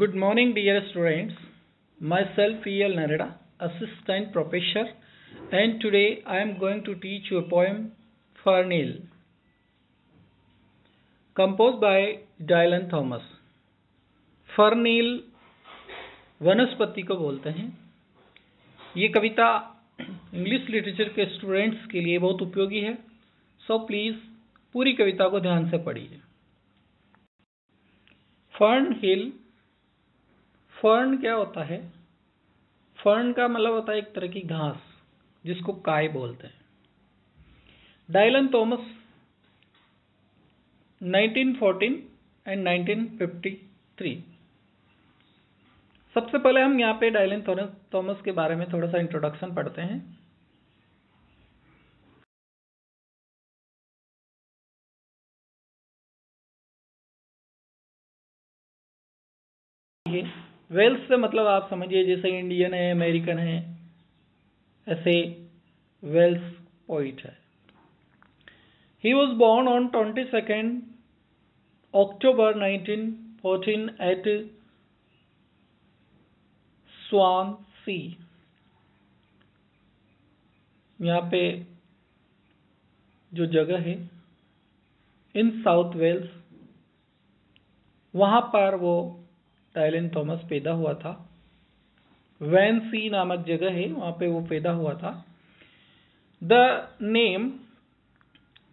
Good morning, dear students. Myself, E.L. Narada, assistant professor, and today I am going to teach you a poem, Fernil, composed by Dylan Thomas. फर्नील वनस्पति को बोलते हैं ये कविता English literature के students के लिए बहुत उपयोगी है सो so प्लीज़ पूरी कविता को ध्यान से पढ़िए फर्न हिल फर्न क्या होता है फर्न का मतलब होता है एक तरह की घास जिसको काय बोलते हैं डायलन थॉमस 1914 एंड 1953 सबसे पहले हम यहाँ पे डायलन थॉमस के बारे में थोड़ा सा इंट्रोडक्शन पढ़ते हैं वेल्स से मतलब आप समझिए जैसे इंडियन है अमेरिकन है ऐसे वेल्स पॉइंट है he was born on twenty second October nineteen fourteen at Swansea यहाँ पे जो जगह है इन साउथ वेल्स वहां पर वो टाइलन थॉमस पैदा हुआ था वैन सी नामक जगह है वहां पे वो पैदा हुआ था the name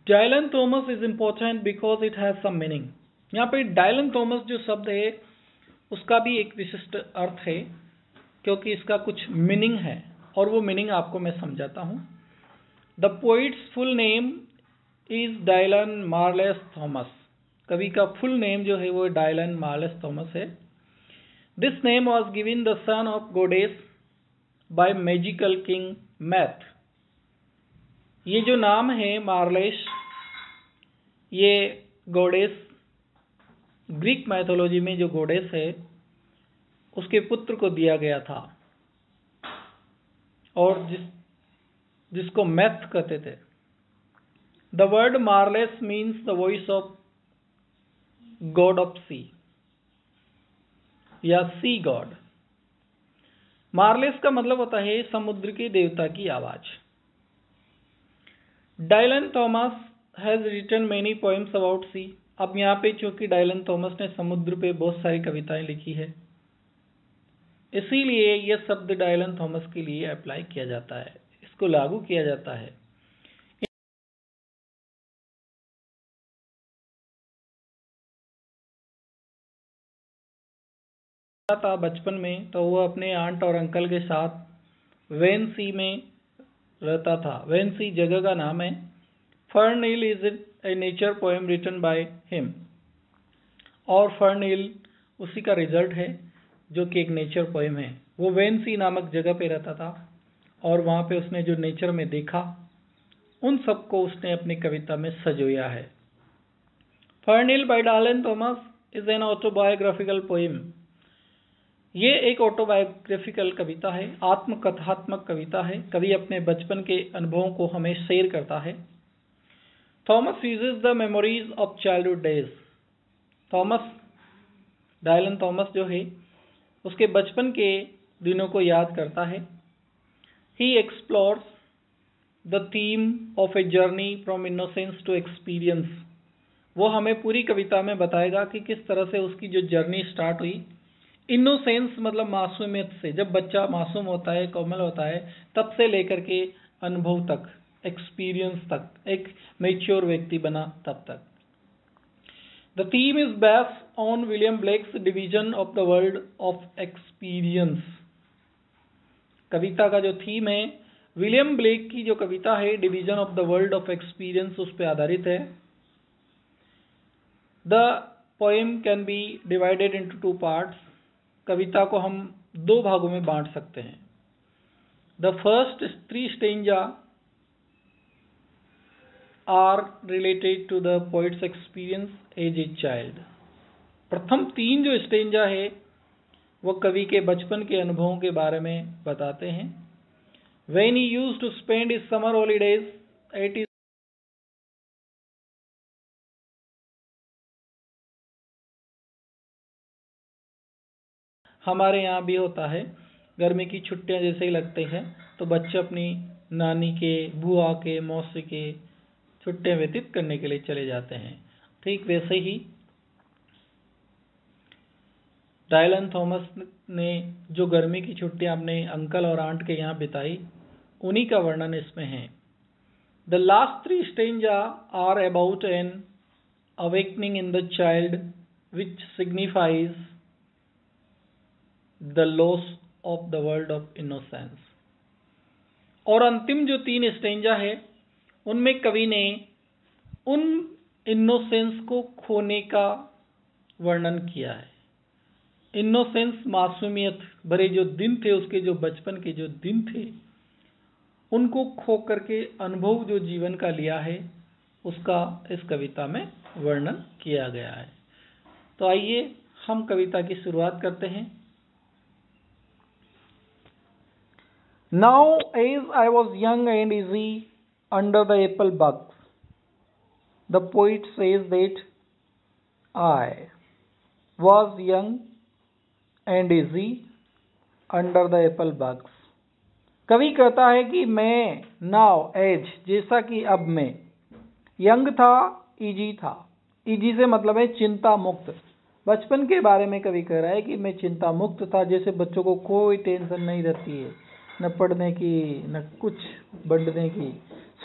Dylan Thomas is important because it has some meaning यहाँ पे डायलन थॉमस जो शब्द है उसका भी एक विशिष्ट अर्थ है क्योंकि इसका कुछ मीनिंग है और वो मीनिंग आपको मैं समझाता हूँ the poet's full name is Dylan Marlais Thomas कवि का फुल नेम जो है वो डायलन मार्लेस थॉमस है this name was given the son of goddess by magical king Math ये जो नाम है मार्लेश ये गोडेस ग्रीक मैथोलॉजी में जो गोडेस है उसके पुत्र को दिया गया था और जिस जिसको मैथ कहते थे the word Marlais means the voice of god of sea या सी गॉड मार्लेस का मतलब होता है समुद्र के देवता की आवाज Dylan Thomas has written many poems about sea अब यहां पे चूंकि डायलन थॉमस ने समुद्र पे बहुत सारी कविताएं लिखी है इसीलिए यह शब्द डायलन थॉमस के लिए अप्लाई किया जाता है इसको लागू किया जाता है था बचपन में तो वह अपने आंट और अंकल के साथ वैन सी में रहता था वैन सी जगह का नाम है Fern Hill is a nature poem written by him और फर्न हिल उसी का रिजल्ट है जो कि एक नेचर पोएम है वो वैन सी नामक जगह पे रहता था और वहाँ पे उसने जो नेचर में देखा उन सबको उसने अपनी कविता में सजोया है Fern Hill by Dylan Thomas is an autobiographical poem ये एक ऑटोबायोग्राफिकल कविता है आत्मकथात्मक कविता है कवि अपने बचपन के अनुभवों को हमें शेयर करता है Thomas uses the memories of childhood days Thomas Dylan Thomas जो है उसके बचपन के दिनों को याद करता है he explores the theme of a journey from innocence to experience वो हमें पूरी कविता में बताएगा कि किस तरह से उसकी जो जर्नी स्टार्ट हुई इनोसेंस मतलब मासूमियत से जब बच्चा मासूम होता है कोमल होता है तब से लेकर के अनुभव तक एक्सपीरियंस तक एक मेच्योर व्यक्ति बना तब तक the theme is base on William Blake's division of the world of experience कविता का जो थीम है विलियम ब्लेक की जो कविता है division of the world of experience उस पर आधारित है the poem can be divided into two parts कविता को हम दो भागों में बांट सकते हैं the first three stanza are related to the poet's experience as a child प्रथम तीन जो स्टेंजा है वह कवि के बचपन के अनुभवों के बारे में बताते हैं when he used to spend his summer holidays at हमारे यहाँ भी होता है गर्मी की छुट्टियाँ जैसे ही लगती हैं तो बच्चे अपनी नानी के बुआ के मौसी के छुट्टियाँ व्यतीत करने के लिए चले जाते हैं ठीक वैसे ही डायलन थॉमस ने जो गर्मी की छुट्टियां अपने अंकल और आंट के यहाँ बिताई उन्हीं का वर्णन इसमें है the last three stanza are about an awakening in the child which signifies the loss of the world of innocence और अंतिम जो तीन स्टेंजा है उनमें कवि ने उन इनोसेंस को खोने का वर्णन किया है इनोसेंस मासूमियत भरे जो दिन थे उसके जो बचपन के जो दिन थे उनको खो करके अनुभव जो जीवन का लिया है उसका इस कविता में वर्णन किया गया है तो आइए हम कविता की शुरुआत करते हैं Now, as I was young and easy under the apple bug, the poet says that I was young and easy under the apple bugs. कवि कहता है कि मैं नाव एज जैसा कि अब मैं यंग था इजी था इजी से मतलब है चिंता मुक्त बचपन के बारे में कवि कह रहा है कि मैं चिंता मुक्त था जैसे बच्चों को कोई टेंशन नहीं रहती है न पढ़ने की न कुछ बढ़ने की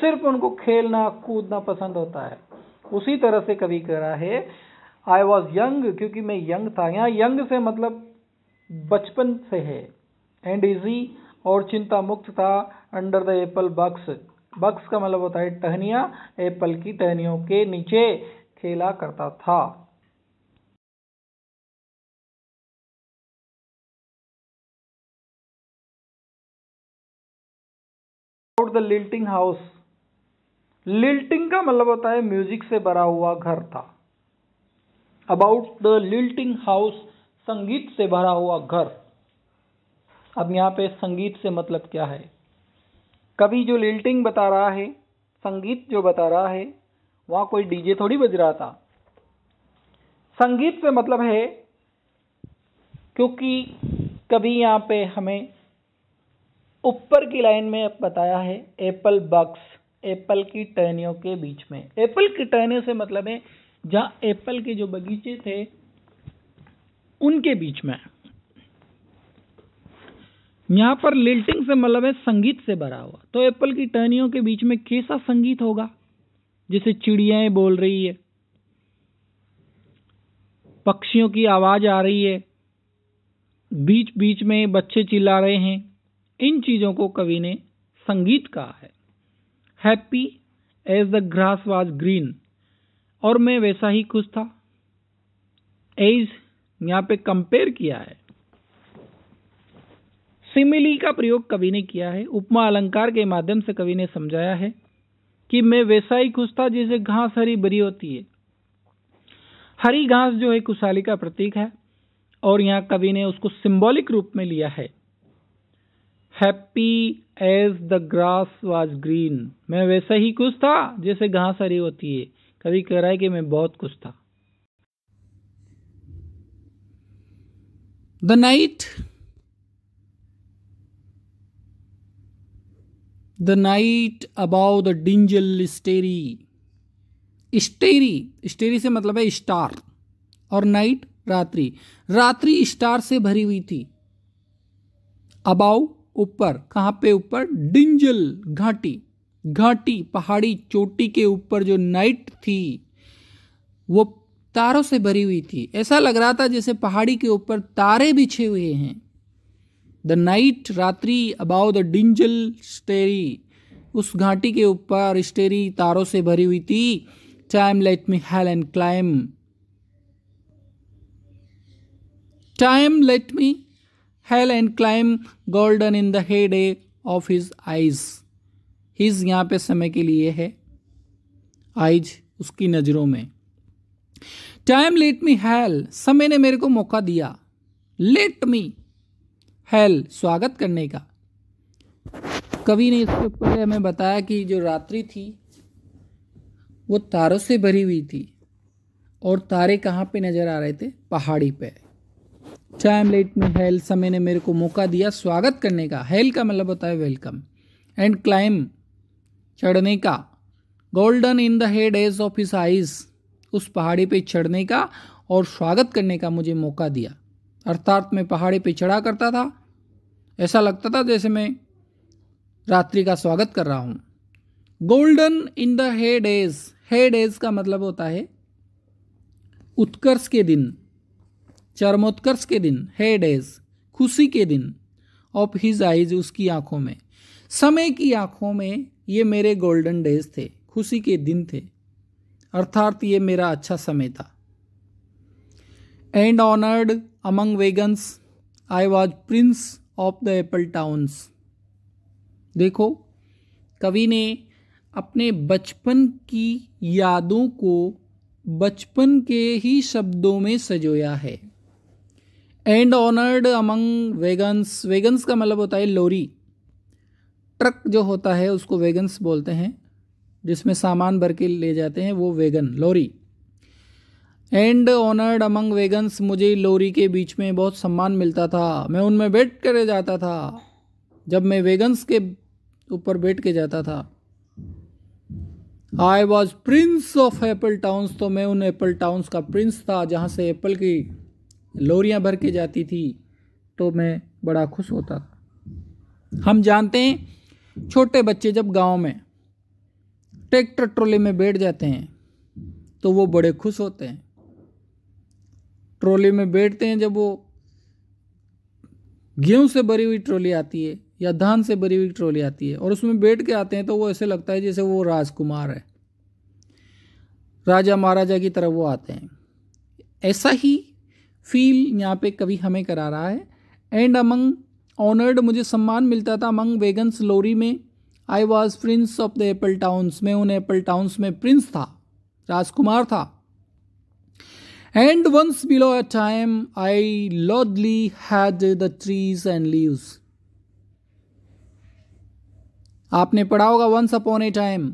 सिर्फ उनको खेलना कूदना पसंद होता है उसी तरह से कभी रहा है आई वॉज यंग क्योंकि मैं यंग था यहाँ यंग से मतलब बचपन से है एंड इजी और चिंता मुक्त था under the apple boughs boughs का मतलब होता है टहनिया एप्पल की टहनियों के नीचे खेला करता था द लिल्टिंग हाउस लिल्टिंग का मतलब होता है म्यूजिक से भरा हुआ घर था अबाउट द लिल्टिंग हाउस संगीत से भरा हुआ घर अब यहां पे संगीत से मतलब क्या है कभी जो लिल्टिंग बता रहा है संगीत जो बता रहा है वहां कोई डीजे थोड़ी बज रहा था संगीत से मतलब है क्योंकि कभी यहां पे हमें ऊपर की लाइन में बताया है एप्पल बक्स एप्पल की टहनियों के बीच में एप्पल की टहनियों से मतलब है जहाँ एप्पल के जो बगीचे थे उनके बीच में यहाँ पर लिल्टिंग से मतलब है संगीत से भरा हुआ तो एप्पल की टहनियों के बीच में कैसा संगीत होगा जिसे चिड़ियाएं बोल रही है पक्षियों की आवाज आ रही है बीच बीच में बच्चे चिल्ला रहे हैं इन चीज़ों को कवि ने संगीत कहा है happy as the grass was green और मैं वैसा ही खुश था एज यहां पे कंपेयर किया है सिमिली का प्रयोग कवि ने किया है उपमा अलंकार के माध्यम से कवि ने समझाया है कि मैं वैसा ही खुश था जैसे घास हरी भरी होती है हरी घास जो है कुशाली का प्रतीक है और यहां कवि ने उसको सिंबॉलिक रूप में लिया है happy as the grass was green मैं वैसा ही कुछ था जैसे घास हरी होती है कभी कह रहा है कि मैं बहुत कुछ था the night the night above the dingle starry starry starry से मतलब है स्टार और नाइट रात्रि रात्रि स्टार से भरी हुई थी अबाउ ऊपर कहाँ पे ऊपर डिंजल घाटी घाटी पहाड़ी चोटी के ऊपर जो नाइट थी वो तारों से भरी हुई थी ऐसा लग रहा था जैसे पहाड़ी के ऊपर तारे बिछे हुए हैं द नाइट रात्रि अबाउ द डिंजल स्टेरी उस घाटी के ऊपर स्टेरी तारों से भरी हुई थी time let me hail and climb time let me hail and climb golden in the heydays of his eyes his यहाँ पे समय के लिए है आइज उसकी नज़रों में टाइम लेट मी हेल समय ने मेरे को मौका दिया लेट मी हेल स्वागत करने का कवि ने इसके ऊपर हमें बताया कि जो रात्रि थी वो तारों से भरी हुई थी और तारे कहाँ पे नज़र आ रहे थे पहाड़ी पे चाइम लेट में हेल समय ने मेरे को मौका दिया स्वागत करने का हेल का मतलब होता है वेलकम एंड क्लाइम चढ़ने का golden in the heydays of his eyes उस पहाड़ी पे चढ़ने का और स्वागत करने का मुझे मौका दिया अर्थात मैं पहाड़ी पे चढ़ा करता था ऐसा लगता था जैसे मैं रात्रि का स्वागत कर रहा हूँ golden in the heydays heydays का मतलब होता है उत्कर्ष के दिन चरमोत्कर्ष के दिन है डेज खुशी के दिन ऑफ हिज आइज उसकी आंखों में समय की आंखों में ये मेरे गोल्डन डेज थे खुशी के दिन थे अर्थात ये मेरा अच्छा समय था and honoured among wagons I was prince of the apple towns देखो कवि ने अपने बचपन की यादों को बचपन के ही शब्दों में सजोया है and honoured among wagons wagons का मतलब होता है लोरी ट्रक जो होता है उसको वेगन्स बोलते हैं जिसमें सामान भर के ले जाते हैं वो wagon lorry and honoured among wagons मुझे लोरी के बीच में बहुत सम्मान मिलता था मैं उनमें बैठ कर जाता था जब मैं वेगन्स के ऊपर बैठ के जाता था I was prince of apple towns तो मैं उन एप्पल टाउन्स का प्रिंस था जहाँ से एप्पल की लोरियाँ भर के जाती थी तो मैं बड़ा खुश होता था हम जानते हैं छोटे बच्चे जब गांव में ट्रैक्टर ट्रॉली में बैठ जाते हैं तो वो बड़े खुश होते हैं ट्रॉली में बैठते हैं जब वो गेहूं से भरी हुई ट्रॉली आती है या धान से भरी हुई ट्रॉली आती है और उसमें बैठ के आते हैं तो वो ऐसे लगता है जैसे वो राजकुमार है राजा महाराजा की तरफ वो आते हैं ऐसा ही फील यहाँ पे कवि हमें करा रहा है एंड अमंग ऑनर्ड मुझे सम्मान मिलता था अमंग वेगन्स लोरी में I was prince of the apple towns में उन एप्पल टाउन्स में प्रिंस था राजकुमार था and once below a time I lordly had the trees and leaves आपने पढ़ा होगा वंस अपॉन ए टाइम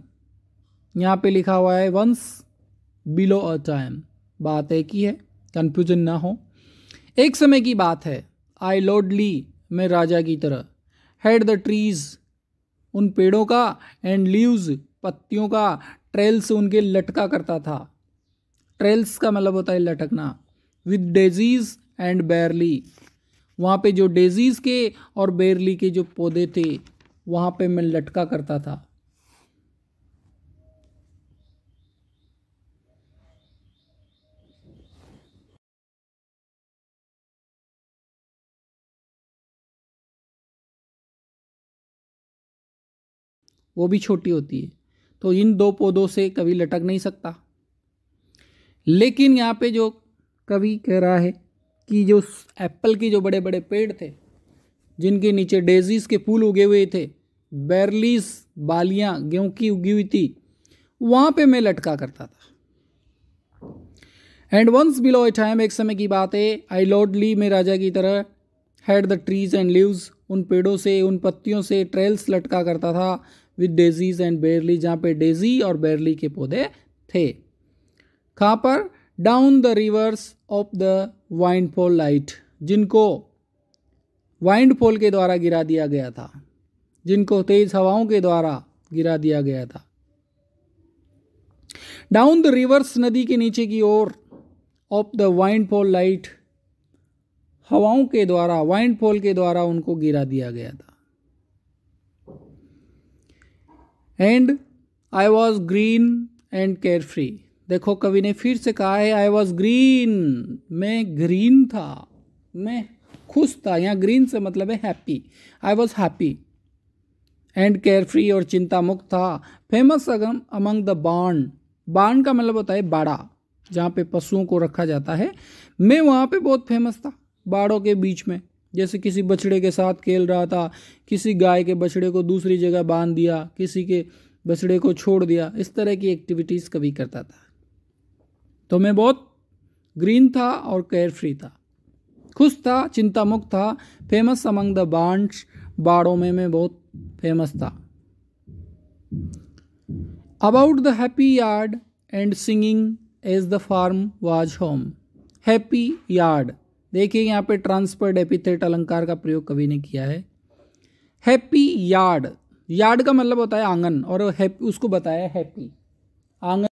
यहां पे लिखा हुआ है वंस बिलो अ टाइम बात एक ही है कन्फ्यूजन ना हो एक समय की बात है आई ली मैं राजा की तरह हेड द ट्रीज उन पेड़ों का एंड लीव्स पत्तियों का ट्रेल्स उनके लटका करता था ट्रेल्स का मतलब होता है लटकना विद डेजीज़ एंड बैरली वहाँ पे जो डेजीज़ के और बैरली के जो पौधे थे वहाँ पे मैं लटका करता था वो भी छोटी होती है तो इन दो पौधों से कभी लटक नहीं सकता लेकिन यहाँ पे जो कवि कह रहा है कि जो एप्पल के जो बड़े बड़े पेड़ थे जिनके नीचे डेजीज के फूल उगे हुए थे बैरलीस बालियाँ गेहूं की उगी हुई थी वहाँ पे मैं लटका करता था and once below a time एक समय की बात है आई ली मैं राजा की तरह had the trees and leaves उन पेड़ों से उन पत्तियों से ट्रेल्स लटका करता था विद डेजीज एंड बेरली जहाँ पे डेजी और बेरली के पौधे थे कहाँ पर down the rivers of the windfall light जिनको वाइंड फॉल के द्वारा गिरा दिया गया था जिनको तेज हवाओं के द्वारा गिरा दिया गया था डाउन द रिवर्स नदी के नीचे की ओर of the windfall light हवाओं के द्वारा वाइंड फॉल के द्वारा उनको गिरा दिया गया था and I was green and carefree देखो कवि ने फिर से कहा है आई वॉज ग्रीन मैं ग्रीन था मैं खुश था यहाँ ग्रीन से मतलब है happy I was happy and carefree और चिंता मुक्त था फेमस अगम अमंग द बांड बांड का मतलब होता है बाड़ा जहाँ पे पशुओं को रखा जाता है मैं वहाँ पे बहुत फेमस था बाड़ों के बीच में जैसे किसी बछड़े के साथ खेल रहा था किसी गाय के बछड़े को दूसरी जगह बांध दिया किसी के बछड़े को छोड़ दिया इस तरह की एक्टिविटीज़ कभी करता था तो मैं बहुत ग्रीन था और केयर फ्री था खुश था चिंता मुक्त था फेमस अमंग द बांड्स बाड़ों में मैं बहुत फेमस था about the happy yard and singing as the farm was home happy yard देखिए यहाँ पे ट्रांसफर्ड एपिथेट अलंकार का प्रयोग कवि ने किया है हैप्पी यार्ड यार्ड का मतलब होता है आंगन और हैप्पी उसको बताया हैप्पी आंगन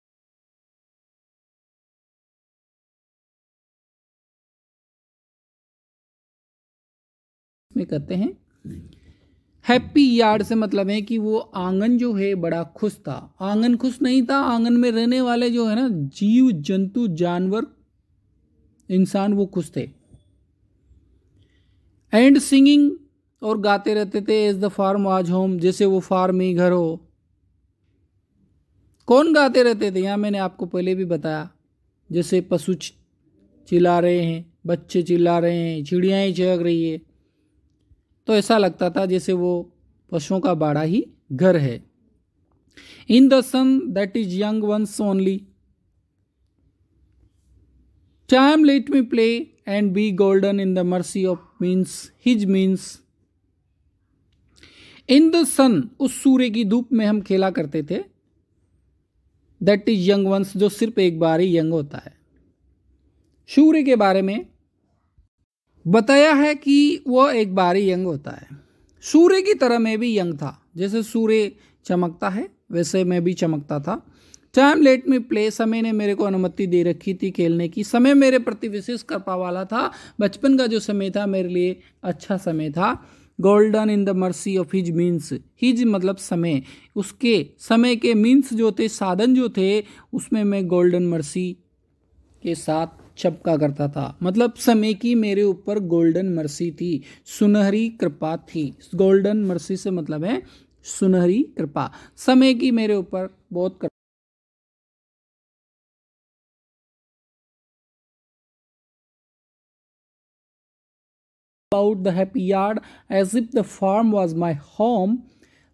में कहते हैं हैप्पी यार्ड से मतलब है कि वो आंगन जो है बड़ा खुश था आंगन खुश नहीं था आंगन में रहने वाले जो है ना जीव जंतु जानवर इंसान वो खुश थे एंड सिंगिंग और गाते रहते थे एज द फार्म आज होम जैसे वो फार्म ही घर हो कौन गाते रहते थे यहाँ मैंने आपको पहले भी बताया जैसे पशु चिल्ला रहे हैं बच्चे चिल्ला रहे हैं चिड़ियाँ चहक रही है तो ऐसा लगता था जैसे वो पशुओं का बाड़ा ही घर है in the sun that is young once only time let me play and be golden in the mercy of means his means in the sun उस सूर्य की धूप में हम खेला करते थे दैट इज यंग वंस जो सिर्फ एक बार ही यंग होता है सूर्य के बारे में बताया है कि वह एक बार ही यंग होता है सूर्य की तरह मैं भी यंग था जैसे सूर्य चमकता है वैसे मैं भी चमकता था टाइम लेट मी प्ले समय ने मेरे को अनुमति दे रखी थी खेलने की समय मेरे प्रति विशेष कृपा वाला था बचपन का जो समय था मेरे लिए अच्छा समय था golden in the mercy of his means his मतलब समय उसके समय के मीन्स जो थे साधन जो थे उसमें मैं गोल्डन मर्सी के साथ चपका करता था मतलब समय की मेरे ऊपर गोल्डन मर्सी थी सुनहरी कृपा थी गोल्डन मर्सी से मतलब है सुनहरी कृपा समय की मेरे ऊपर बहुत about the happy yard as if the farm was my home.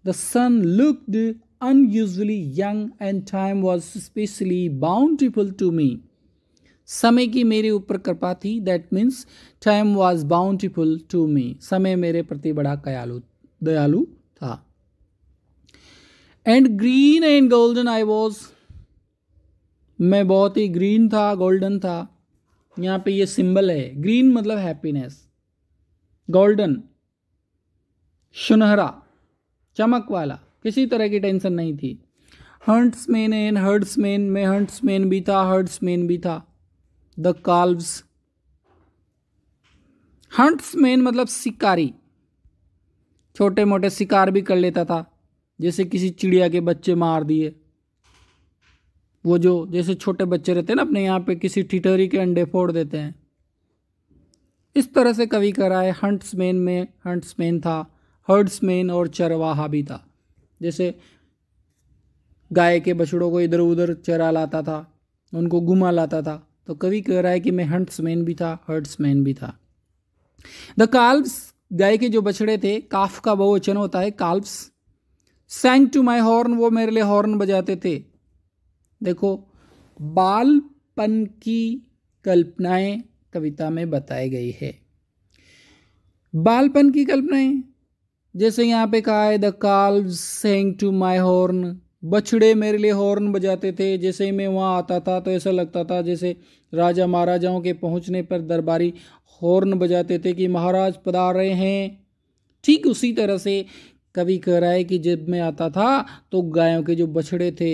The sun looked unusually young and time was specially bountiful to me. समय की मेरे ऊपर कृपा थी that means time was bountiful to me समय मेरे प्रति बड़ा कयालु दयालु था and green and golden I was मैं बहुत ही ग्रीन था गोल्डन था यहाँ पे ये सिंबल है ग्रीन मतलब हैप्पीनेस गोल्डन सुनहरा चमक वाला किसी तरह की टेंशन नहीं थी हंट्समैन हर्ड्स मैन में हंट्समैन भी था मैन भी था द काल्व्स हंट्समैन मतलब शिकारी छोटे मोटे शिकार भी कर लेता था जैसे किसी चिड़िया के बच्चे मार दिए वो जो जैसे छोटे बच्चे रहते हैं ना अपने यहाँ पे किसी ठिठरी के अंडे फोड़ देते हैं इस तरह से कवि है हंट्स हंट्समैन में हंट्समैन था हर्ड्समैन और चरवाहा भी था जैसे गाय के बछड़ों को इधर उधर चरा लाता था उनको घुमा लाता था तो कवि कह रहा है कि मैं हंट्समैन भी था मैन भी था द काल्ब्स गाय के जो बछड़े थे काफ का बहुवचन होता है काल्ब्स सैंग टू माई हॉर्न वो मेरे लिए हॉर्न बजाते थे देखो बालपन की कल्पनाएं कविता में बताई गई है बालपन की कल्पनाएं जैसे यहाँ पे कहा है द काल सेंग टू माई हॉर्न बछड़े मेरे लिए हॉर्न बजाते थे जैसे ही मैं वहाँ आता था तो ऐसा लगता था जैसे राजा महाराजाओं के पहुँचने पर दरबारी हॉर्न बजाते थे कि महाराज पधार रहे हैं ठीक उसी तरह से कवि कह रहा है कि जब मैं आता था तो गायों के जो बछड़े थे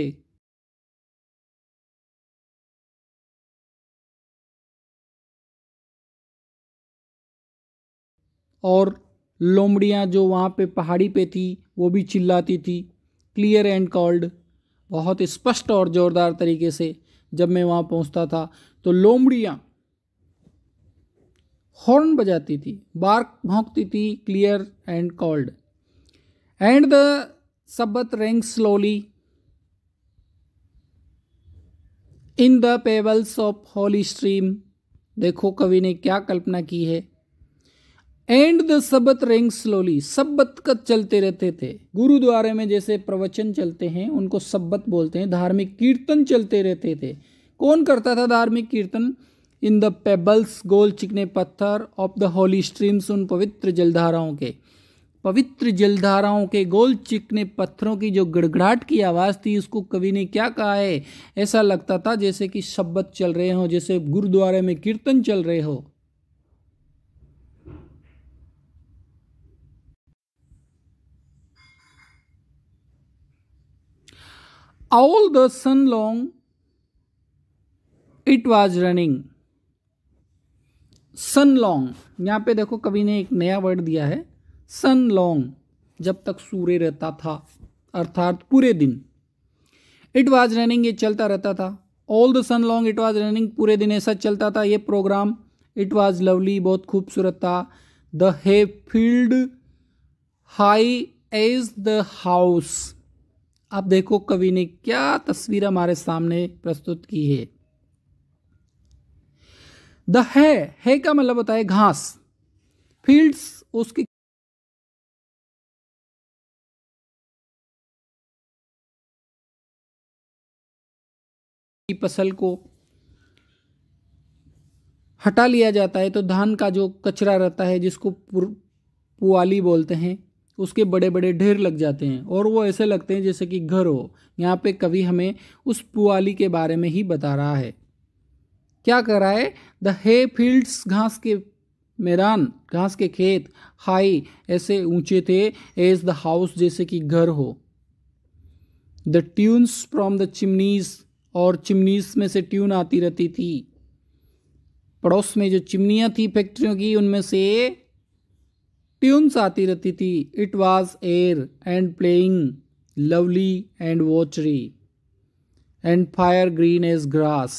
और लोमड़ियाँ जो वहाँ पे पहाड़ी पे थी वो भी चिल्लाती थी क्लियर एंड कॉल्ड बहुत स्पष्ट और ज़ोरदार तरीके से जब मैं वहाँ पहुँचता था तो लोमड़ियाँ हॉर्न बजाती थी बार्क भोंकती थी clear and cold and the sabbath rang slowly in the pebbles of holy stream देखो कवि ने क्या कल्पना की है and the sabbath ring slowly sabbath का चलते रहते थे गुरुद्वारे में जैसे प्रवचन चलते हैं उनको सब्बत बोलते हैं धार्मिक कीर्तन चलते रहते थे कौन करता था धार्मिक कीर्तन इन द पेबल्स गोल चिकने पत्थर ऑफ द होली स्ट्रीम्स उन पवित्र जलधाराओं के पवित्र जलधाराओं के गोल चिकने पत्थरों की जो गड़गड़ाहट की आवाज़ थी उसको कवि ने क्या कहा है ऐसा लगता था जैसे कि शब्बत चल रहे हों जैसे गुरुद्वारे में कीर्तन चल रहे हो all the sun long it was running sun long यहाँ पे देखो कवि ने एक नया वर्ड दिया है सन लॉन्ग जब तक सूर्य रहता था अर्थात पूरे दिन इट वॉज रनिंग ये चलता रहता था all the sun long it was running पूरे दिन ऐसा चलता था ये प्रोग्राम इट वॉज लवली बहुत खूबसूरत था the hay field high as the house आप देखो कवि ने क्या तस्वीर हमारे सामने प्रस्तुत की है द है है का मतलब होता है घास फील्ड्स उसकी फसल को हटा लिया जाता है तो धान का जो कचरा रहता है जिसको पुआली बोलते हैं उसके बड़े बड़े ढेर लग जाते हैं और वो ऐसे लगते हैं जैसे कि घर हो यहाँ पे कवि हमें उस पुआली के बारे में ही बता रहा है क्या कर रहा है द हे फील्ड्स घास के मैदान घास के खेत हाई ऐसे ऊंचे थे एज द हाउस जैसे कि घर हो the tunes from the chimneys और चिमनीज में से ट्यून आती रहती थी पड़ोस में जो चिमनियाँ थी फैक्ट्रियों की उनमें से ट्यून्स आती रहती थी it was air and playing lovely and watery and fire green as grass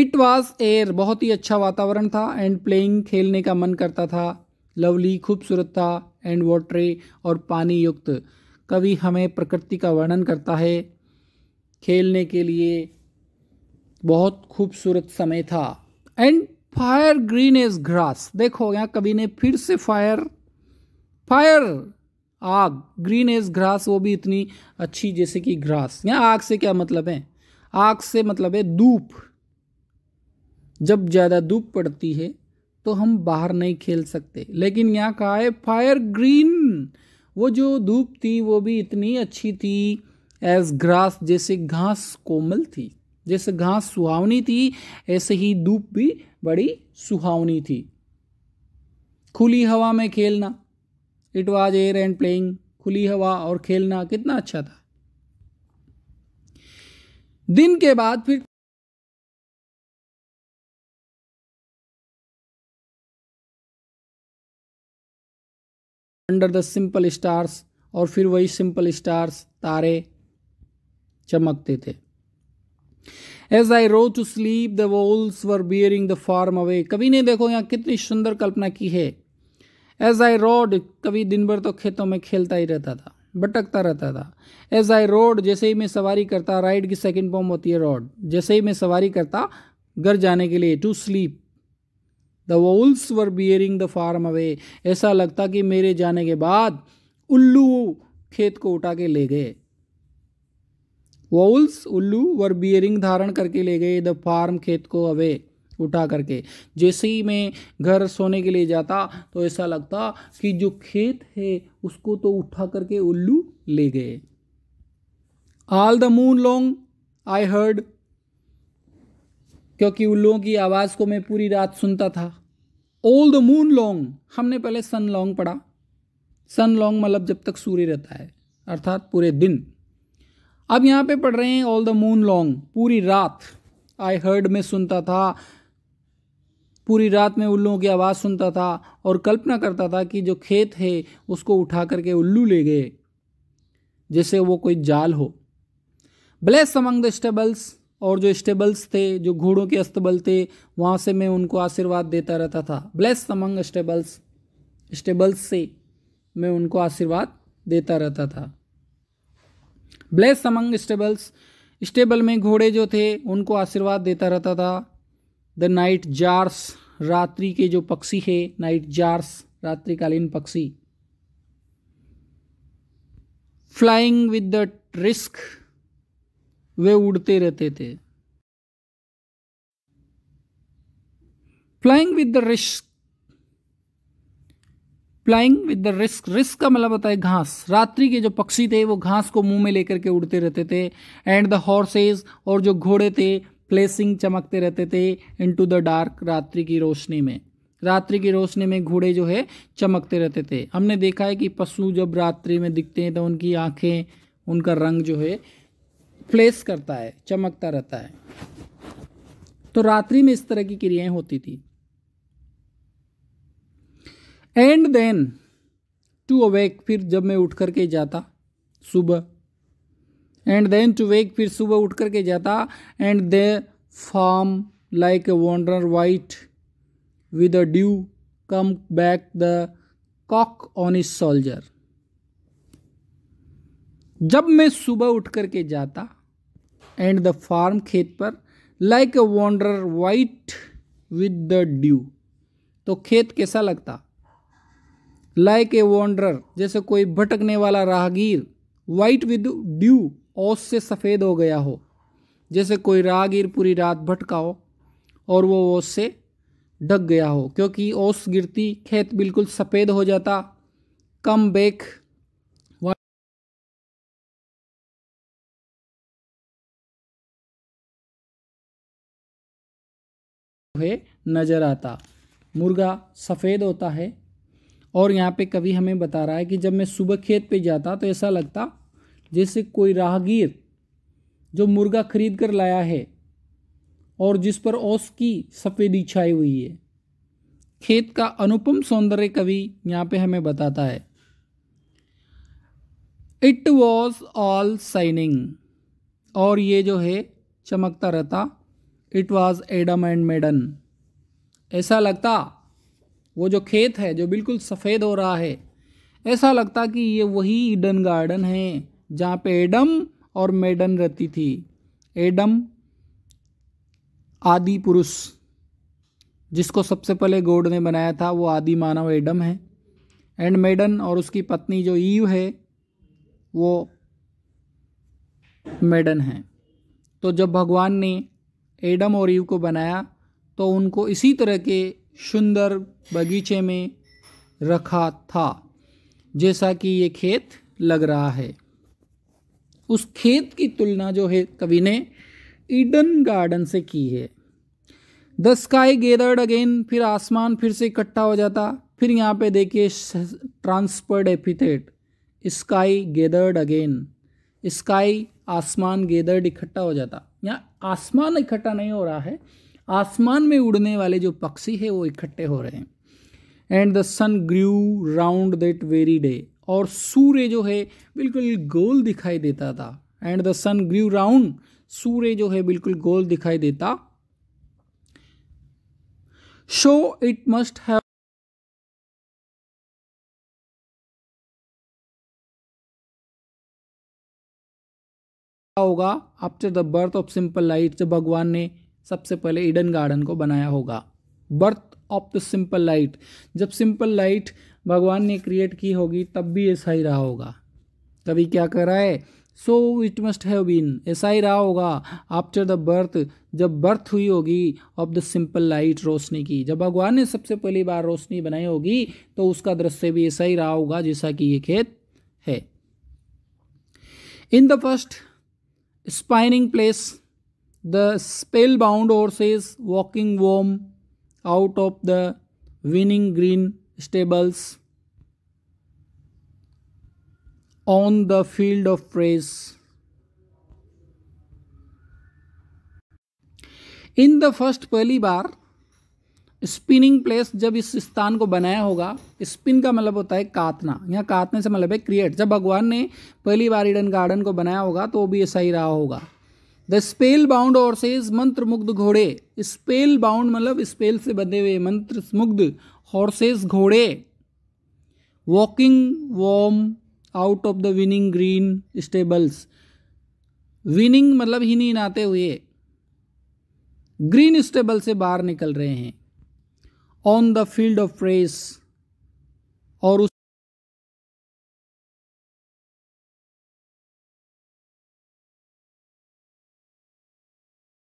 it was air बहुत ही अच्छा वातावरण था एंड प्लेइंग खेलने का मन करता था लवली खूबसूरत था एंड वॉटरी और पानी युक्त कवि हमें प्रकृति का वर्णन करता है खेलने के लिए बहुत खूबसूरत समय था and fire green as grass देखो यहाँ कवि ने फिर से फायर फायर आग ग्रीन एज ग्रास वो भी इतनी अच्छी जैसे कि ग्रास यहाँ आग से क्या मतलब है आग से मतलब है धूप जब ज़्यादा धूप पड़ती है तो हम बाहर नहीं खेल सकते लेकिन यहाँ कहा है फायर ग्रीन वो जो धूप थी वो भी इतनी अच्छी थी एज ग्रास जैसे घास कोमल थी जैसे घास सुहावनी थी ऐसे ही धूप भी बड़ी सुहावनी थी खुली हवा में खेलना it was air and playing खुली हवा और खेलना कितना अच्छा था दिन के बाद फिर अंडर द सिंपल स्टार्स और फिर वही सिंपल स्टार्स तारे चमकते थे as I rode to sleep the owls were bearing the farm away कवि ने देखो यहाँ कितनी सुंदर कल्पना की है एज आई रोड कवि दिन भर तो खेतों में खेलता ही रहता था भटकता रहता था एज आई रोड जैसे ही मैं सवारी करता राइड की सेकेंड फॉर्म होती है रोड जैसे ही मैं सवारी करता घर जाने के लिए to sleep the owls were bearing the farm away ऐसा लगता कि मेरे जाने के बाद उल्लू खेत को उठा के ले गए वोल्स उल्लू वर बियरिंग धारण करके ले गए द फार्म खेत को अवे उठा करके जैसे ही मैं घर सोने के लिए जाता तो ऐसा लगता कि जो खेत है उसको तो उठा करके उल्लू ले गए all the moon long I heard क्योंकि उल्लुओं की आवाज़ को मैं पूरी रात सुनता था ऑल द मून लॉन्ग हमने पहले सन लॉन्ग पढ़ा सन लॉन्ग मतलब जब तक सूर्य रहता है अर्थात पूरे दिन अब यहाँ पे पढ़ रहे हैं ऑल द मून लॉन्ग पूरी रात आई हर्ड में सुनता था पूरी रात में उल्लुओं की आवाज़ सुनता था और कल्पना करता था कि जो खेत है उसको उठा करके उल्लू ले गए जैसे वो कोई जाल हो ब्लेस अमंग द स्टेबल्स और जो स्टेबल्स थे जो घोड़ों के अस्तबल थे वहाँ से मैं उनको आशीर्वाद देता रहता था ब्लेस अमंग स्टेबल्स स्टेबल्स से मैं उनको आशीर्वाद देता रहता था ब्लेस समंग स्टेबल्स स्टेबल में घोड़े जो थे उनको आशीर्वाद देता रहता था द नाइट जार्स रात्रि के जो पक्षी है नाइट जार्स रात्रिकालीन पक्षी फ्लाइंग विद द रिस्क वे उड़ते रहते थे flying with the risk flying with the risk risk का मतलब होता है घास रात्रि के जो पक्षी थे वो घास को मुंह में लेकर के उड़ते रहते थे एंड द हॉर्सेज और जो घोड़े थे प्लेसिंग चमकते रहते थे इन टू द डार्क रात्रि की रोशनी में रात्रि की रोशनी में घोड़े जो है चमकते रहते थे हमने देखा है कि पशु जब रात्रि में दिखते हैं तो उनकी आँखें उनका रंग जो है प्लेस करता है चमकता रहता है तो रात्रि में इस तरह की क्रियाएं होती थी एंड देन टू अवेक फिर जब मैं उठ करके जाता सुबह एंड देन टू वेक फिर सुबह उठ करके जाता and the farm like a wanderer white with a dew come back the cock on his shoulder जब मैं सुबह उठ करके जाता एंड द फार्म खेत पर like a wanderer white with the dew तो खेत कैसा लगता लाइक ए वॉन्डर जैसे कोई भटकने वाला राहगीर वाइट विद ड्यू ओस से सफ़ेद हो गया हो जैसे कोई राहगीर पूरी रात भटका हो और वो ओस से ढक गया हो क्योंकि ओस गिरती खेत बिल्कुल सफ़ेद हो जाता कम बेक है नज़र आता मुर्गा सफ़ेद होता है और यहाँ पे कभी हमें बता रहा है कि जब मैं सुबह खेत पे जाता तो ऐसा लगता जैसे कोई राहगीर जो मुर्गा खरीद कर लाया है और जिस पर ओस की सफ़ेदी छाई हुई है खेत का अनुपम सौंदर्य कवि यहाँ पे हमें बताता है इट वॉज ऑल साइनिंग और ये जो है चमकता रहता it was Adam and maiden ऐसा लगता वो जो खेत है जो बिल्कुल सफ़ेद हो रहा है ऐसा लगता कि ये वही ईडन गार्डन है जहाँ पे एडम और मेडन रहती थी एडम आदि पुरुष जिसको सबसे पहले गोड ने बनाया था वो आदि मानव एडम है एंड मेडन और उसकी पत्नी जो ईव है वो मेडन है तो जब भगवान ने एडम और ईव को बनाया तो उनको इसी तरह के सुंदर बगीचे में रखा था जैसा कि ये खेत लग रहा है उस खेत की तुलना जो है कवि ने ईडन गार्डन से की है द स्काई गेदर्ड अगेन फिर आसमान फिर से इकट्ठा हो जाता फिर यहाँ पे देखिए transferred epithet sky gathered again sky आसमान गेदर्ड इकट्ठा हो जाता यहाँ आसमान इकट्ठा नहीं हो रहा है आसमान में उड़ने वाले जो पक्षी है वो इकट्ठे हो रहे हैं and the sun grew round that very day और सूर्य जो है बिल्कुल गोल दिखाई देता था and the sun grew round सूर्य जो है बिल्कुल गोल दिखाई देता शो इट मस्ट हैव होगा after the birth of simple light जब भगवान ने सबसे पहले ईडन गार्डन को बनाया होगा birth of the simple light जब सिंपल लाइट भगवान ने क्रिएट की होगी तब भी ऐसा ही रहा होगा तभी क्या कर रहा है so it must have been ऐसा ही रहा होगा आफ्टर द बर्थ जब बर्थ हुई होगी ऑफ द सिंपल लाइट रोशनी की जब भगवान ने सबसे पहली बार रोशनी बनाई होगी तो उसका दृश्य भी ऐसा ही रहा होगा जैसा कि ये खेत है in the first spinning place The spellbound horses walking warm out of the winning green stables on the field of race. In the first पहली बार स्पिनिंग प्लेस जब इस स्थान को बनाया होगा स्पिन का मतलब होता है कातना यहाँ कातने से मतलब है क्रिएट जब भगवान ने पहली बार ईडन गार्डन को बनाया होगा तो वो भी ऐसा ही रहा होगा द स्पेल बाउंड हॉर्सेज मंत्र मुग्ध घोड़े स्पेल बाउंड मतलब स्पेल से बंधे हुए मंत्र मुग्ध हॉर्सेज घोड़े walking warm out of the winning green stables winning मतलब ही नहीं नाते हुए ग्रीन स्टेबल से बाहर निकल रहे हैं on the field of praise और उस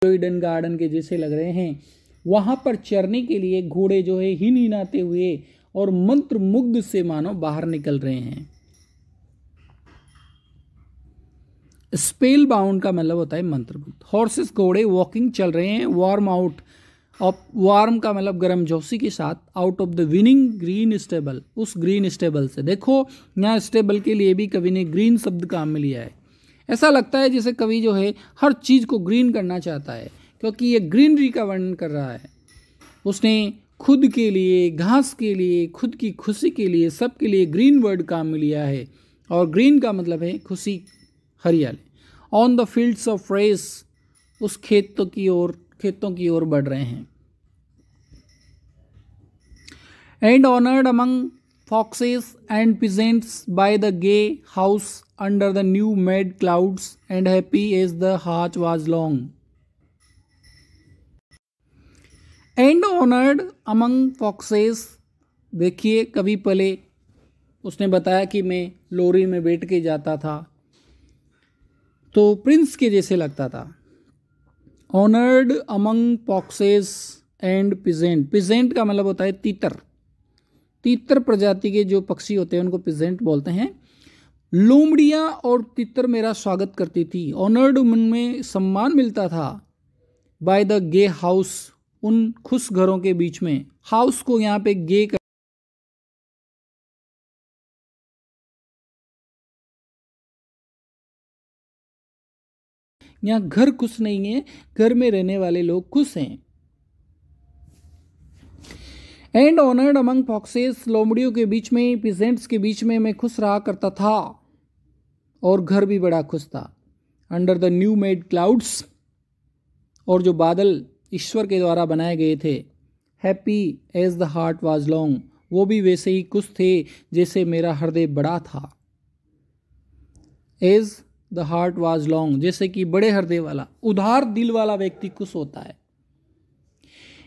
टॉयडन गार्डन के जैसे लग रहे हैं वहाँ पर चरने के लिए घोड़े जो है हिन हिनाते हुए और मंत्र मुग्ध से मानो बाहर निकल रहे हैं स्पेल बाउंड का मतलब होता है मुग्ध हॉर्सेस घोड़े वॉकिंग चल रहे हैं वार्म आउट ऑफ वार्म का मतलब जोशी के साथ out of the winning green stable उस ग्रीन स्टेबल से देखो यहाँ स्टेबल के लिए भी कवि ने ग्रीन शब्द काम में लिया है ऐसा लगता है जैसे कवि जो है हर चीज़ को ग्रीन करना चाहता है क्योंकि ये ग्रीनरी का वर्णन कर रहा है उसने खुद के लिए घास के लिए खुद की खुशी के लिए सब के लिए ग्रीन वर्ड काम में लिया है और ग्रीन का मतलब है खुशी हरियाली on the fields of race उस खेतों की ओर खेतों की ओर बढ़ रहे हैं and honoured among foxes and peasants by the gay house under the new made clouds, and happy as the heart was long. And honoured among foxes देखिए कभी पले उसने बताया कि मैं लोरी में बैठ के जाता था तो प्रिंस के जैसे लगता था honoured among foxes and peasant peasant का मतलब होता है तीतर तीतर प्रजाति के जो पक्षी होते हैं उनको पिजेंट बोलते हैं लोमड़ियाँ और तीतर मेरा स्वागत करती थी ऑनर्ड उनमें सम्मान मिलता था बाय द गे हाउस उन खुश घरों के बीच में हाउस को यहाँ पे गे कर यहाँ घर खुश नहीं है घर में रहने वाले लोग खुश हैं एंड ऑनर्ड अमंग फॉक्सेस लोमड़ियों के बीच में पिजेंट्स के बीच में मैं खुश रहा करता था और घर भी बड़ा खुश था under the new made clouds और जो बादल ईश्वर के द्वारा बनाए गए थे happy as the heart was long वो भी वैसे ही खुश थे जैसे मेरा हृदय बड़ा था as the heart was long जैसे कि बड़े हृदय वाला उधार दिल वाला व्यक्ति खुश होता है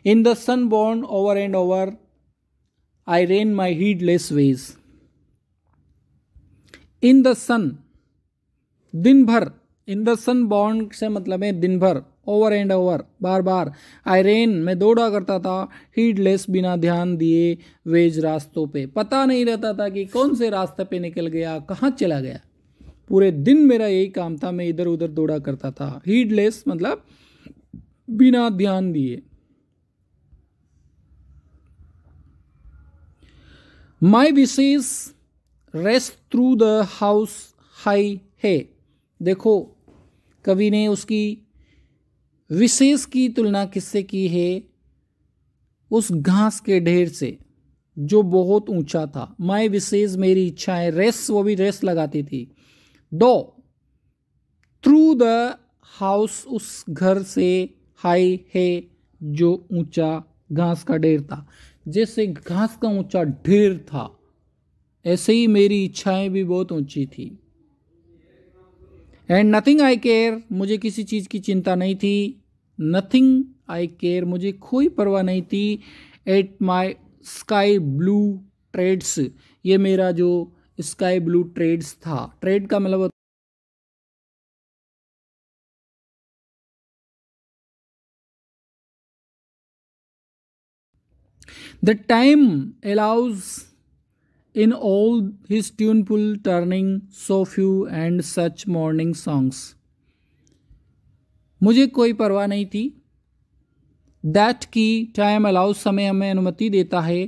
in the sun sunborn over and over I ran my heedless ways in the sun दिन भर इन द सन बॉन्ड से मतलब है दिन भर ओवर एंड ओवर बार बार आई रेन मैं दौड़ा करता था हीडलेस बिना ध्यान दिए वेज रास्तों पे पता नहीं रहता था कि कौन से रास्ते पे निकल गया कहाँ चला गया पूरे दिन मेरा यही काम था मैं इधर उधर दौड़ा करता था हीडलेस मतलब बिना ध्यान दिए my wishes raced through the house high है देखो कवि ने उसकी विशेष की तुलना किससे की है उस घास के ढेर से जो बहुत ऊंचा था माय विशेष मेरी इच्छाएं रेस वो भी रेस लगाती थी दो थ्रू द हाउस उस घर से हाई है जो ऊंचा घास का ढेर था जैसे घास का ऊंचा ढेर था ऐसे ही मेरी इच्छाएं भी बहुत ऊंची थी एंड नथिंग आई केयर मुझे किसी चीज़ की चिंता नहीं थी नथिंग आई केयर मुझे कोई परवाह नहीं थी at my sky blue trades ये मेरा जो स्काई ब्लू ट्रेड्स था ट्रेड का मतलब the time allows in all his tuneful turning so few and such morning songs मुझे कोई परवाह नहीं थी दैट की टाइम अलाउज समय हमें अनुमति देता है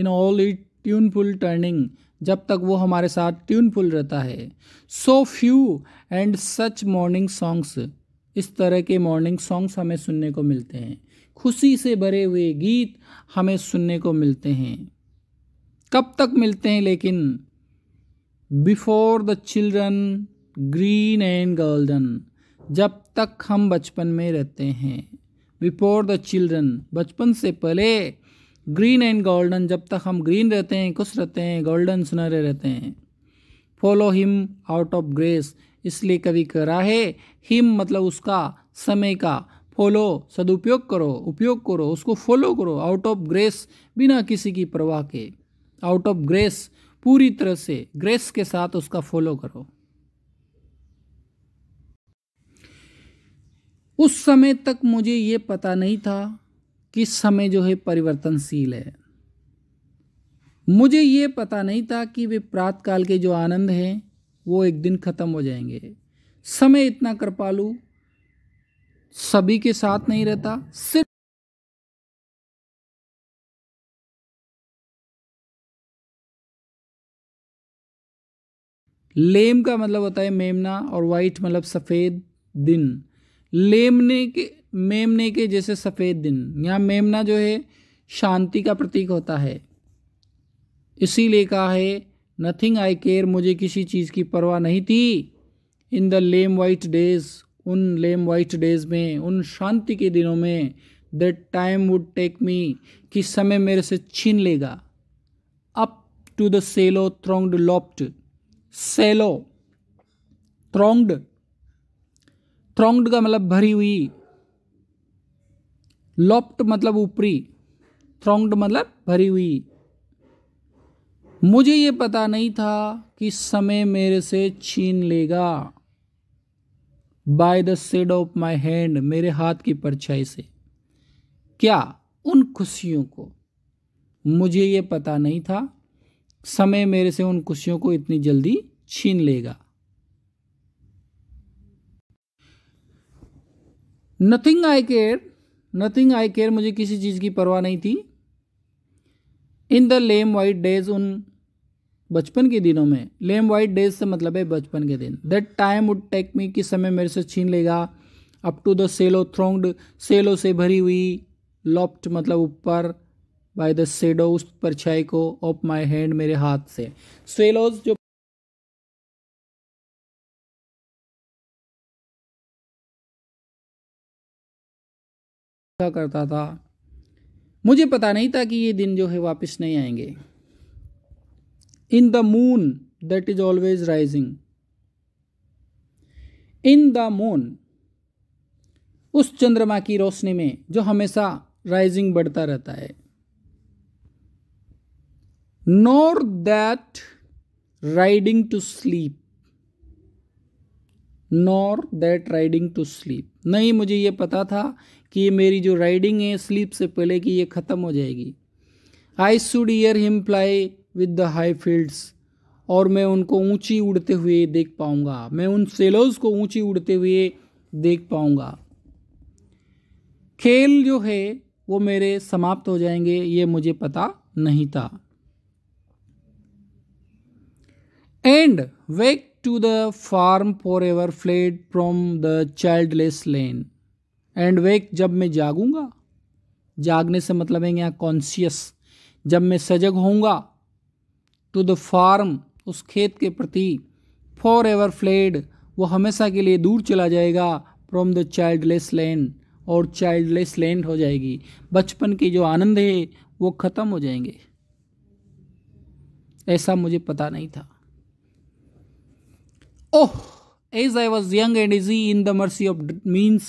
in all it tuneful turning जब तक वो हमारे साथ ट्यूनफुल रहता है so few and such morning songs इस तरह के मॉर्निंग सॉन्ग्स हमें सुनने को मिलते हैं खुशी से भरे हुए गीत हमें सुनने को मिलते हैं कब तक मिलते हैं लेकिन before the children green and golden जब तक हम बचपन में रहते हैं बिफोर द चिल्ड्रन बचपन से पहले ग्रीन एंड गोल्डन जब तक हम ग्रीन रहते हैं खुश रहते हैं गोल्डन सुनहरे रहते हैं follow him out of grace इसलिए कभी कराहे हिम मतलब उसका समय का फॉलो सदुपयोग करो उपयोग करो उसको फॉलो करो आउट ऑफ ग्रेस बिना किसी की परवाह के आउट ऑफ ग्रेस पूरी तरह से ग्रेस के साथ उसका फॉलो करो उस समय तक मुझे ये पता नहीं था कि समय जो है परिवर्तनशील है मुझे ये पता नहीं था कि वे प्रातकाल के जो आनंद हैं वो एक दिन ख़त्म हो जाएंगे समय इतना कृपालू सभी के साथ नहीं रहता सिर्फ लेम का मतलब होता है मेमना और वाइट मतलब सफ़ेद दिन लेमने के मेमने के जैसे सफ़ेद दिन यहाँ मेमना जो है शांति का प्रतीक होता है इसीलिए कहा है नथिंग आई केयर मुझे किसी चीज़ की परवाह नहीं थी in the lamb white days उन लेम वाइट डेज में उन शांति के दिनों में that time would take me कि समय मेरे से छीन लेगा up to the swallow thronged loft swallow thronged thronged का मतलब भरी हुई लॉप्ट मतलब ऊपरी थ्रोंग्ड मतलब भरी हुई मुझे ये पता नहीं था कि समय मेरे से छीन लेगा by the shade of my hand मेरे हाथ की परछाई से क्या उन खुशियों को मुझे ये पता नहीं था समय मेरे से उन खुशियों को इतनी जल्दी छीन लेगा nothing I care nothing I care मुझे किसी चीज़ की परवाह नहीं थी in the lamb white days उन बचपन के दिनों में लेम वाइट डेज से मतलब है बचपन के दिन that time would take me कि समय मेरे से छीन लेगा up to the swallow thronged swallow से भरी हुई लॉप्ट मतलब ऊपर बाय द सेडो उस परछाई को ऑफ माय हैंड मेरे हाथ से सेलोज जो करता था मुझे पता नहीं था कि ये दिन जो है वापस नहीं आएंगे in the moon that is always rising in the moon उस चंद्रमा की रोशनी में जो हमेशा राइजिंग बढ़ता रहता है nor that riding to sleep nor that riding to sleep नहीं मुझे यह पता था कि ये मेरी जो राइडिंग है स्लीप से पहले की यह खत्म हो जाएगी I should hear him fly with the high fields और मैं उनको ऊंची उड़ते हुए देख पाऊंगा मैं उन सेलोज को ऊंची उड़ते हुए देख पाऊँगा खेल जो है वो मेरे समाप्त हो जाएंगे ये मुझे पता नहीं था and wake to the farm for ever fled from the childless land and wake जब मैं जागूंगा जागने से मतलब है यहाँ कॉन्सियस जब मैं सजग होऊंगा टू द फार्म उस खेत के प्रति फॉर एवर फ्लेड वो हमेशा के लिए दूर चला जाएगा फ्रॉम द चाइल्डलेस लैंड और चाइल्डलेस लैंड हो जाएगी बचपन के जो आनंद है वो ख़त्म हो जाएंगे ऐसा मुझे पता नहीं था oh as I was young and easy in the mercy of means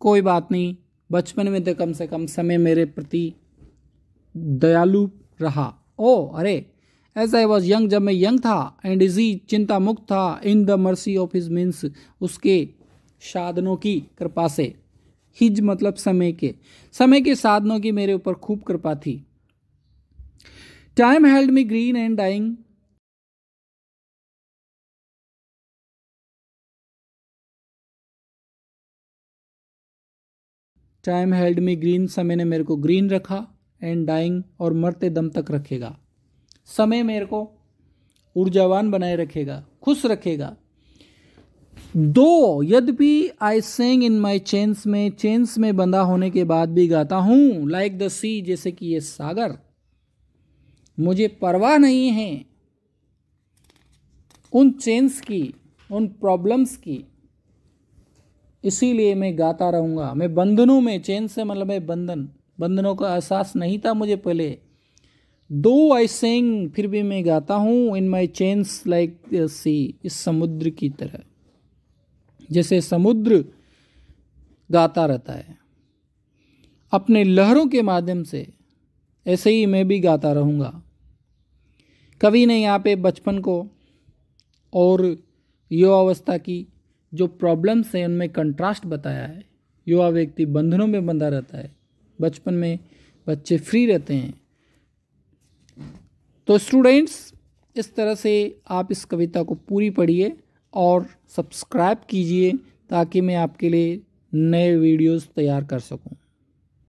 कोई बात नहीं बचपन में तो कम से कम समय मेरे प्रति दयालु रहा ओ अरे एज आई वॉज यंग जब मैं यंग था एंड इजी चिंता मुक्त था in the mercy of his means उसके साधनों की कृपा से हिज मतलब समय के समय के साधनों की मेरे ऊपर खूब कृपा थी time held me green and dying time held me green समय ने मेरे को ग्रीन रखा एंड डाइंग और मरते दम तक रखेगा समय मेरे को ऊर्जावान बनाए रखेगा खुश रखेगा दो यद्यपि आई सेंग इन माई चेंस में चेंस में बंधा होने के बाद भी गाता हूं लाइक द सी जैसे कि ये सागर मुझे परवाह नहीं है उन चेंस की उन प्रॉब्लम्स की इसीलिए मैं गाता रहूंगा मैं बंधनों में चेंस से मतलब है बंधन बंधनों का एहसास नहीं था मुझे पहले दो आई सेंग फिर भी मैं गाता हूँ इन माई चेंस लाइक सी इस समुद्र की तरह जैसे समुद्र गाता रहता है अपने लहरों के माध्यम से ऐसे ही मैं भी गाता रहूँगा कवि ने यहाँ पे बचपन को और युवा अवस्था की जो प्रॉब्लम्स हैं उनमें कंट्रास्ट बताया है युवा व्यक्ति बंधनों में बंधा रहता है बचपन में बच्चे फ्री रहते हैं तो स्टूडेंट्स इस तरह से आप इस कविता को पूरी पढ़िए और सब्सक्राइब कीजिए ताकि मैं आपके लिए नए वीडियोस तैयार कर सकूं